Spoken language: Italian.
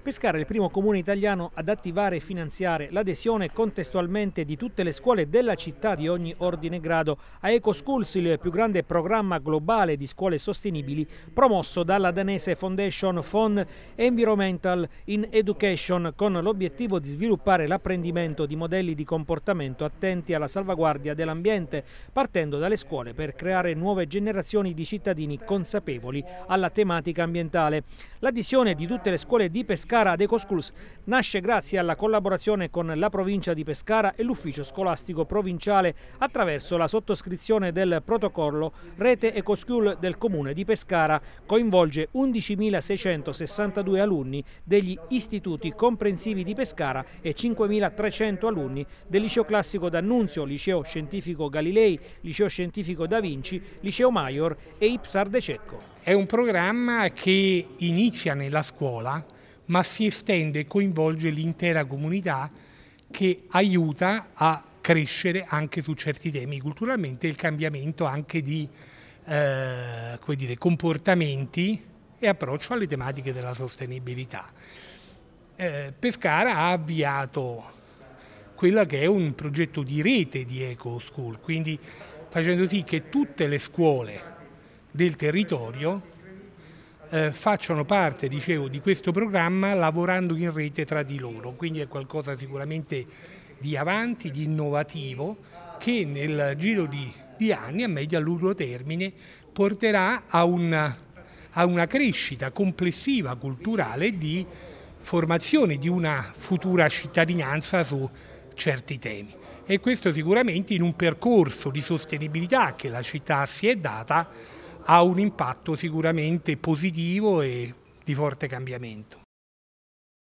Pescara è il primo comune italiano ad attivare e finanziare l'adesione contestualmente di tutte le scuole della città di ogni ordine e grado a EcoSchools, il più grande programma globale di scuole sostenibili promosso dalla danese Foundation Fond Environmental in Education con l'obiettivo di sviluppare l'apprendimento di modelli di comportamento attenti alla salvaguardia dell'ambiente, partendo dalle scuole per creare nuove generazioni di cittadini consapevoli alla tematica ambientale. L'adesione di tutte le scuole di Pescara Pescara ad Decoschools nasce grazie alla collaborazione con la provincia di Pescara e l'ufficio scolastico provinciale attraverso la sottoscrizione del protocollo Rete Ecoschool del comune di Pescara coinvolge 11.662 alunni degli istituti comprensivi di Pescara e 5.300 alunni del liceo classico d'Annunzio, liceo scientifico Galilei, liceo scientifico Da Vinci, liceo Maior e Ipsar De Cecco. È un programma che inizia nella scuola ma si estende e coinvolge l'intera comunità che aiuta a crescere anche su certi temi culturalmente il cambiamento anche di eh, dire, comportamenti e approccio alle tematiche della sostenibilità. Eh, Pescara ha avviato quello che è un progetto di rete di Eco School, quindi facendo sì che tutte le scuole del territorio eh, facciano parte dicevo, di questo programma lavorando in rete tra di loro, quindi è qualcosa sicuramente di avanti, di innovativo, che nel giro di, di anni a medio e a lungo termine porterà a una, a una crescita complessiva culturale di formazione di una futura cittadinanza su certi temi e questo sicuramente in un percorso di sostenibilità che la città si è data ha un impatto sicuramente positivo e di forte cambiamento.